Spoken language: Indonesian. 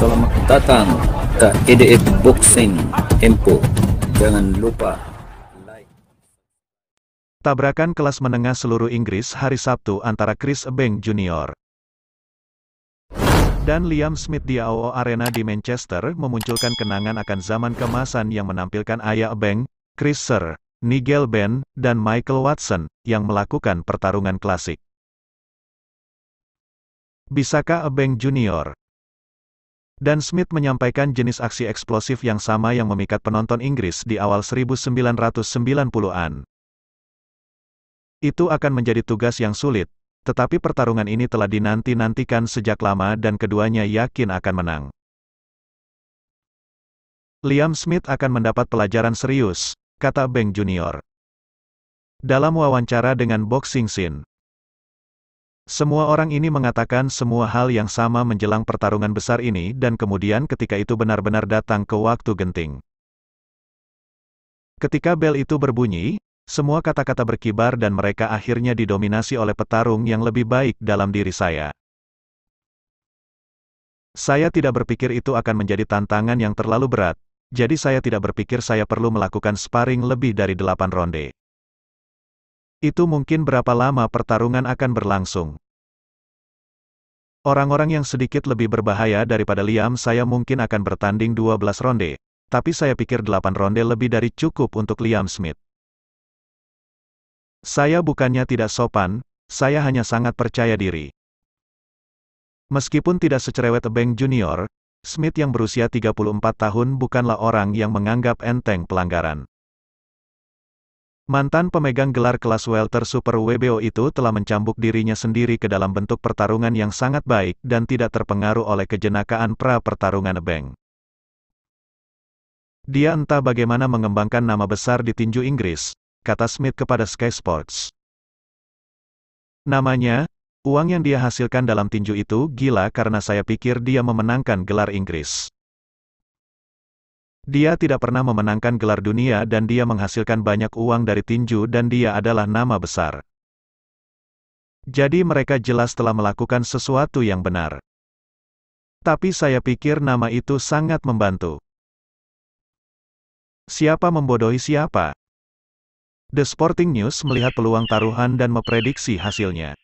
Selamat datang ke EDF Boxing Empo. Jangan lupa like. Tabrakan kelas menengah seluruh Inggris hari Sabtu antara Chris Ebeng Jr. dan Liam Smith di AWO Arena di Manchester memunculkan kenangan akan zaman kemasan yang menampilkan Ayah Ebeng, Chris Sir, Nigel Benn dan Michael Watson, yang melakukan pertarungan klasik. Bisakah Ebeng Junior, dan Smith menyampaikan jenis aksi eksplosif yang sama yang memikat penonton Inggris di awal 1990-an. Itu akan menjadi tugas yang sulit, tetapi pertarungan ini telah dinanti-nantikan sejak lama dan keduanya yakin akan menang. Liam Smith akan mendapat pelajaran serius, kata Bank Junior. Dalam wawancara dengan Boxing Scene, semua orang ini mengatakan semua hal yang sama menjelang pertarungan besar ini dan kemudian ketika itu benar-benar datang ke waktu genting. Ketika bel itu berbunyi, semua kata-kata berkibar dan mereka akhirnya didominasi oleh petarung yang lebih baik dalam diri saya. Saya tidak berpikir itu akan menjadi tantangan yang terlalu berat, jadi saya tidak berpikir saya perlu melakukan sparring lebih dari delapan ronde. Itu mungkin berapa lama pertarungan akan berlangsung. Orang-orang yang sedikit lebih berbahaya daripada Liam saya mungkin akan bertanding 12 ronde, tapi saya pikir 8 ronde lebih dari cukup untuk Liam Smith. Saya bukannya tidak sopan, saya hanya sangat percaya diri. Meskipun tidak secerewet Bank Junior, Smith yang berusia 34 tahun bukanlah orang yang menganggap enteng pelanggaran. Mantan pemegang gelar kelas welter Super WBO itu telah mencambuk dirinya sendiri ke dalam bentuk pertarungan yang sangat baik dan tidak terpengaruh oleh kejenakaan pra-pertarungan Bank. Dia entah bagaimana mengembangkan nama besar di tinju Inggris, kata Smith kepada Sky Sports. Namanya, uang yang dia hasilkan dalam tinju itu gila karena saya pikir dia memenangkan gelar Inggris. Dia tidak pernah memenangkan gelar dunia dan dia menghasilkan banyak uang dari tinju dan dia adalah nama besar. Jadi mereka jelas telah melakukan sesuatu yang benar. Tapi saya pikir nama itu sangat membantu. Siapa membodohi siapa? The Sporting News melihat peluang taruhan dan memprediksi hasilnya.